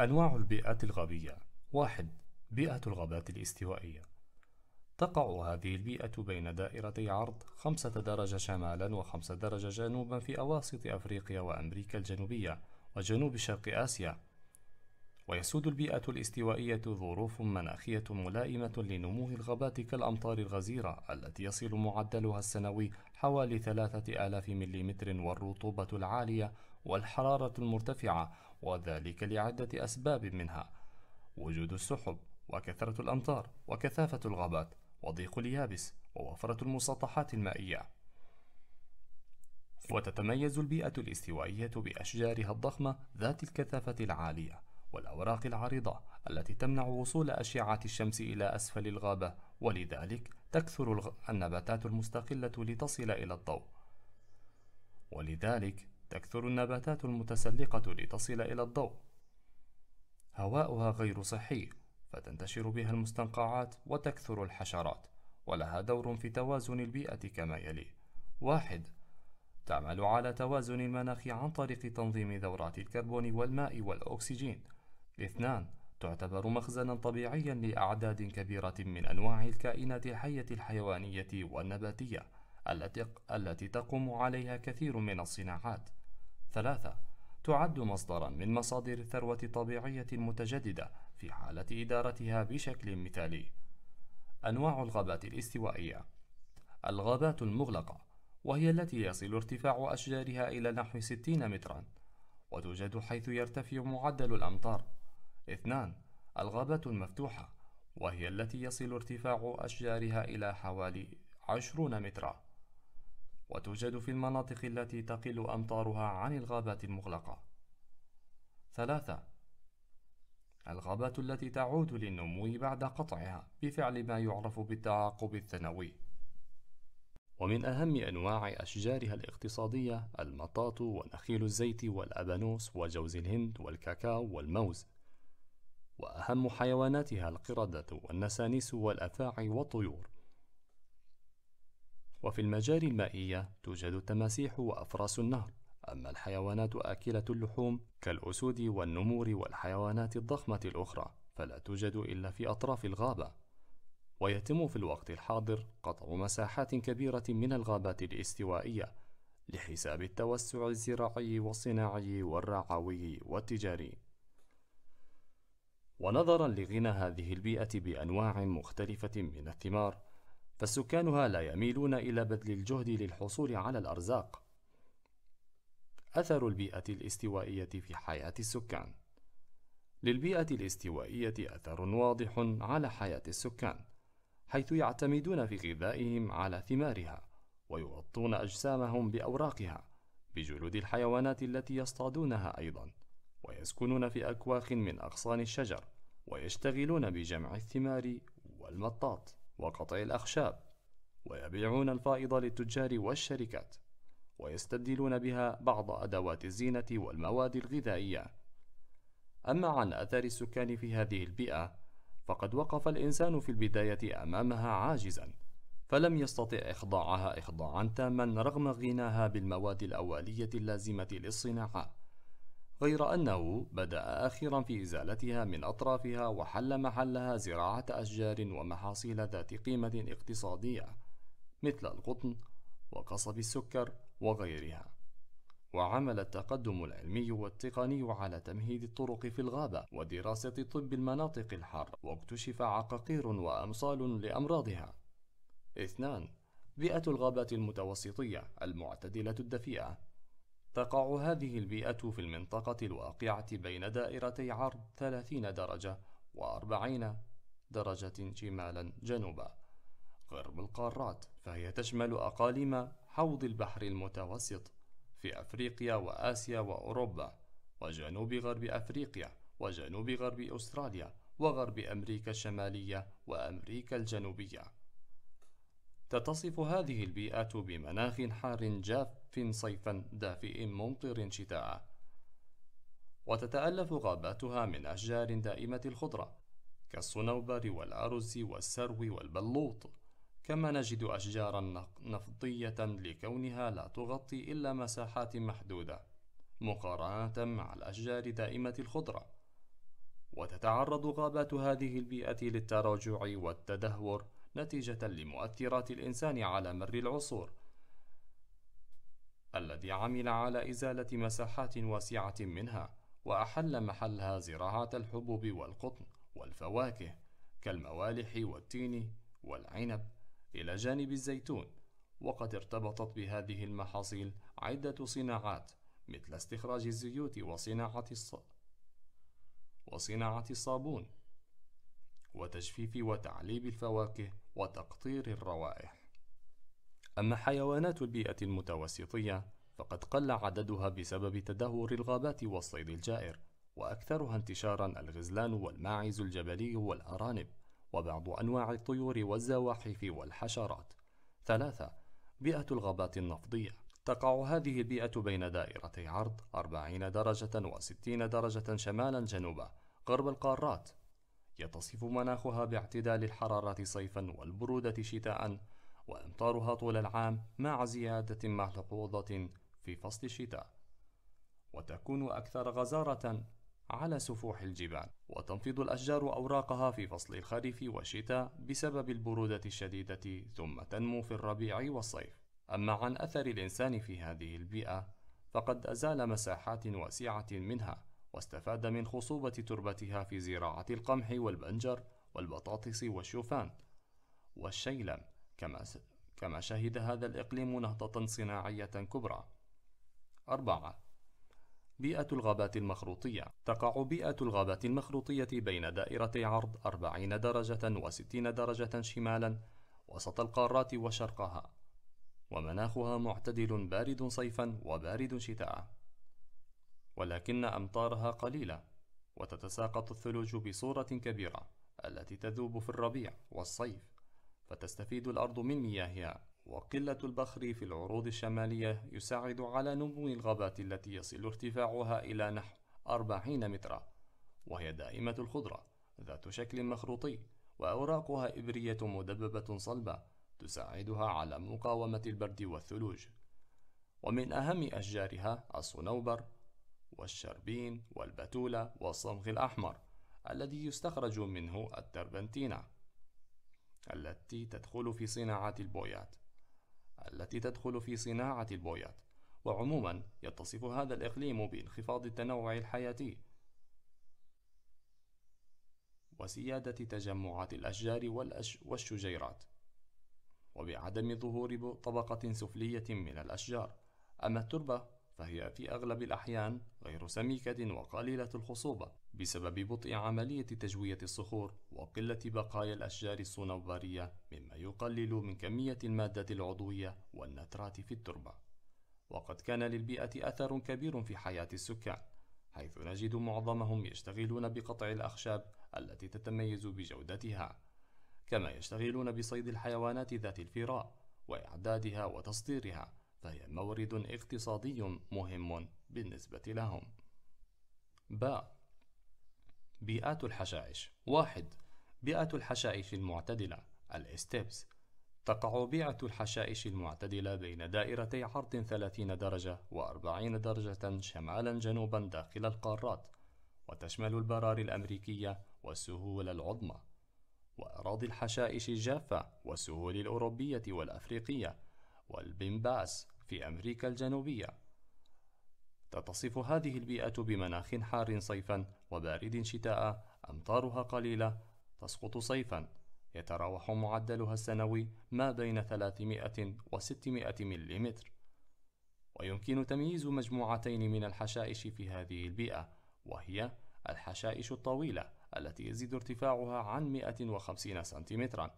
أنواع البيئات الغابية واحد بيئة الغابات الاستوائية تقع هذه البيئة بين دائرتي عرض خمسة درجة شمالا وخمسة درجة جنوبا في أواسط أفريقيا وأمريكا الجنوبية وجنوب شرق آسيا ويسود البيئة الاستوائية ظروف مناخية ملائمة لنمو الغابات كالأمطار الغزيرة التي يصل معدلها السنوي حوالي 3000 ملم والرطوبة العالية والحرارة المرتفعة وذلك لعدة أسباب منها وجود السحب وكثرة الأمطار وكثافة الغابات وضيق اليابس ووفرة المسطحات المائية وتتميز البيئة الاستوائية بأشجارها الضخمة ذات الكثافة العالية والأوراق العريضة التي تمنع وصول أشعة الشمس إلى أسفل الغابة ولذلك تكثر النباتات المستقلة لتصل إلى الضوء ولذلك تكثر النباتات المتسلقة لتصل إلى الضوء هواؤها غير صحي فتنتشر بها المستنقعات وتكثر الحشرات ولها دور في توازن البيئة كما يلي واحد تعمل على توازن المناخ عن طريق تنظيم دورات الكربون والماء والأكسجين اثنان تعتبر مخزنا طبيعيا لأعداد كبيرة من أنواع الكائنات الحية الحيوانية والنباتية التي تقوم عليها كثير من الصناعات ثلاثة تعد مصدرا من مصادر الثروة الطبيعية المتجددة في حالة إدارتها بشكل مثالي أنواع الغابات الاستوائية الغابات المغلقة وهي التي يصل ارتفاع أشجارها إلى نحو 60 مترا وتوجد حيث يرتفع معدل الأمطار اثنان الغابات المفتوحة وهي التي يصل ارتفاع أشجارها إلى حوالي 20 مترا وتوجد في المناطق التي تقل أمطارها عن الغابات المغلقة. ثلاثة الغابات التي تعود للنمو بعد قطعها بفعل ما يعرف بالتعاقب الثانوي. ومن أهم أنواع أشجارها الاقتصادية المطاط ونخيل الزيت والأبانوس وجوز الهند والكاكاو والموز. وأهم حيواناتها القردة والنسانيس والأفاعي والطيور. وفي المجاري المائية توجد التماسيح وأفراس النهر أما الحيوانات آكلة اللحوم كالأسود والنمور والحيوانات الضخمة الأخرى فلا توجد إلا في أطراف الغابة ويتم في الوقت الحاضر قطع مساحات كبيرة من الغابات الاستوائية لحساب التوسع الزراعي والصناعي والرعوي والتجاري ونظرا لغنى هذه البيئة بأنواع مختلفة من الثمار فسكانها لا يميلون إلى بذل الجهد للحصول على الأرزاق. أثر البيئة الاستوائية في حياة السكان للبيئة الاستوائية أثر واضح على حياة السكان، حيث يعتمدون في غذائهم على ثمارها، ويغطون أجسامهم بأوراقها، بجلود الحيوانات التي يصطادونها أيضًا، ويسكنون في أكواخ من أغصان الشجر، ويشتغلون بجمع الثمار والمطاط. وقطع الأخشاب ويبيعون الفائض للتجار والشركات ويستبدلون بها بعض أدوات الزينة والمواد الغذائية أما عن أثر السكان في هذه البيئة فقد وقف الإنسان في البداية أمامها عاجزا فلم يستطع إخضاعها إخضاعا تاما رغم غناها بالمواد الأولية اللازمة للصناعة غير أنه بدأ آخرا في إزالتها من أطرافها وحل محلها زراعة أشجار ومحاصيل ذات قيمة اقتصادية مثل القطن وقصب السكر وغيرها وعمل التقدم العلمي والتقني على تمهيد الطرق في الغابة ودراسة طب المناطق الحارة واكتشف عقاقير وأمصال لأمراضها اثنان بيئة الغابات المتوسطية المعتدلة الدفيئة تقع هذه البيئة في المنطقة الواقعة بين دائرتي عرض 30 درجة و40 درجة شمالا جنوبا غرب القارات فهي تشمل أقاليم حوض البحر المتوسط في أفريقيا وآسيا وأوروبا وجنوب غرب أفريقيا وجنوب غرب أستراليا وغرب أمريكا الشمالية وأمريكا الجنوبية تتصف هذه البيئة بمناخ حار جاف صيفا دافئ ممطر شتاء وتتألف غاباتها من أشجار دائمة الخضرة كالصنوبر والأرز والسرو والبلوط كما نجد أشجارا نفطية لكونها لا تغطي إلا مساحات محدودة مقارنة مع الأشجار دائمة الخضرة وتتعرض غابات هذه البيئة للتراجع والتدهور نتيجة لمؤثرات الإنسان على مر العصور الذي عمل على إزالة مساحات واسعة منها وأحل محلها زراعة الحبوب والقطن والفواكه كالموالح والتين والعنب إلى جانب الزيتون وقد ارتبطت بهذه المحاصيل عدة صناعات مثل استخراج الزيوت وصناعة الص... وصناعة الصابون وتجفيف وتعليب الفواكه وتقطير الروائح أما حيوانات البيئة المتوسطية فقد قل عددها بسبب تدهور الغابات والصيد الجائر وأكثرها انتشارا الغزلان والماعز الجبلي والأرانب وبعض أنواع الطيور والزواحف والحشرات ثلاثة بيئة الغابات النفطية تقع هذه البيئة بين دائرتي عرض 40 درجة و60 درجة شمالا جنوبا غرب القارات يتصف مناخها باعتدال الحرارة صيفا والبرودة شتاءً وأمطارها طول العام مع زيادة ملحوظة في فصل الشتاء وتكون أكثر غزارة على سفوح الجبال وتنفض الأشجار أوراقها في فصل الخريف والشتاء بسبب البرودة الشديدة ثم تنمو في الربيع والصيف أما عن أثر الإنسان في هذه البيئة فقد أزال مساحات واسعة منها واستفاد من خصوبة تربتها في زراعة القمح والبنجر والبطاطس والشوفان والشيلم كما كما شهد هذا الإقليم نهضة صناعية كبرى. 4. بيئة الغابات المخروطية تقع بيئة الغابات المخروطية بين دائرتي عرض 40 درجة و60 درجة شمالا وسط القارات وشرقها ومناخها معتدل بارد صيفا وبارد شتاء ولكن أمطارها قليلة وتتساقط الثلوج بصورة كبيرة التي تذوب في الربيع والصيف فتستفيد الأرض من مياهها وقلة البخر في العروض الشمالية يساعد على نمو الغابات التي يصل ارتفاعها إلى نحو 40 مترا وهي دائمة الخضرة ذات شكل مخروطي وأوراقها إبرية مدببة صلبة تساعدها على مقاومة البرد والثلوج ومن أهم أشجارها الصنوبر والشربين والبتولة والصمغ الأحمر الذي يستخرج منه التربنتينة التي تدخل في صناعة البويات التي تدخل في صناعة البويات وعموما يتصف هذا الإقليم بانخفاض التنوع الحياتي وسيادة تجمعات الأشجار والأش والشجيرات وبعدم ظهور طبقة سفلية من الأشجار أما التربة فهي في أغلب الأحيان غير سميكة وقليلة الخصوبة بسبب بطء عملية تجوية الصخور وقلة بقايا الأشجار الصنوبرية مما يقلل من كمية المادة العضوية والنترات في التربة وقد كان للبيئة أثر كبير في حياة السكان حيث نجد معظمهم يشتغلون بقطع الأخشاب التي تتميز بجودتها كما يشتغلون بصيد الحيوانات ذات الفراء وإعدادها وتصديرها فهي مورد اقتصادي مهم بالنسبة لهم. ب بيئات الحشائش واحد بيئة الحشائش المعتدلة الاستيبس تقع بيئة الحشائش المعتدلة بين دائرتي عرض 30 درجة و40 درجة شمالا جنوبا داخل القارات وتشمل البراري الأمريكية والسهول العظمى وأراضي الحشائش الجافة والسهول الأوروبية والأفريقية والبمباس في أمريكا الجنوبية تتصف هذه البيئة بمناخ حار صيفا وبارد شتاء أمطارها قليلة تسقط صيفا يتراوح معدلها السنوي ما بين 300 و 600 ملم ويمكن تمييز مجموعتين من الحشائش في هذه البيئة وهي الحشائش الطويلة التي يزيد ارتفاعها عن 150 سنتيمترا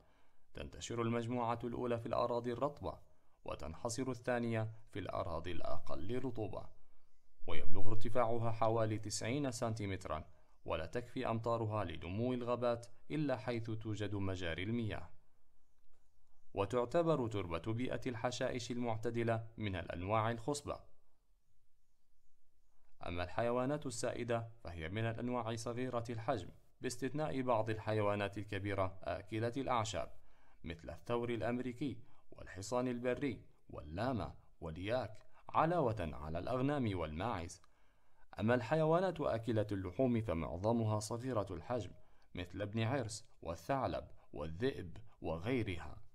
تنتشر المجموعة الأولى في الأراضي الرطبة وتنحصر الثانية في الأراضي الأقل رطوبة ويبلغ ارتفاعها حوالي 90 سنتيمترا ولا تكفي أمطارها لنمو الغابات إلا حيث توجد مجاري المياه وتعتبر تربة بيئة الحشائش المعتدلة من الأنواع الخصبة أما الحيوانات السائدة فهي من الأنواع صغيرة الحجم باستثناء بعض الحيوانات الكبيرة آكلة الأعشاب مثل الثور الأمريكي والحصان البري واللاما والياك علاوة على الأغنام والماعز أما الحيوانات أكلة اللحوم فمعظمها صغيرة الحجم مثل ابن عرس والثعلب والذئب وغيرها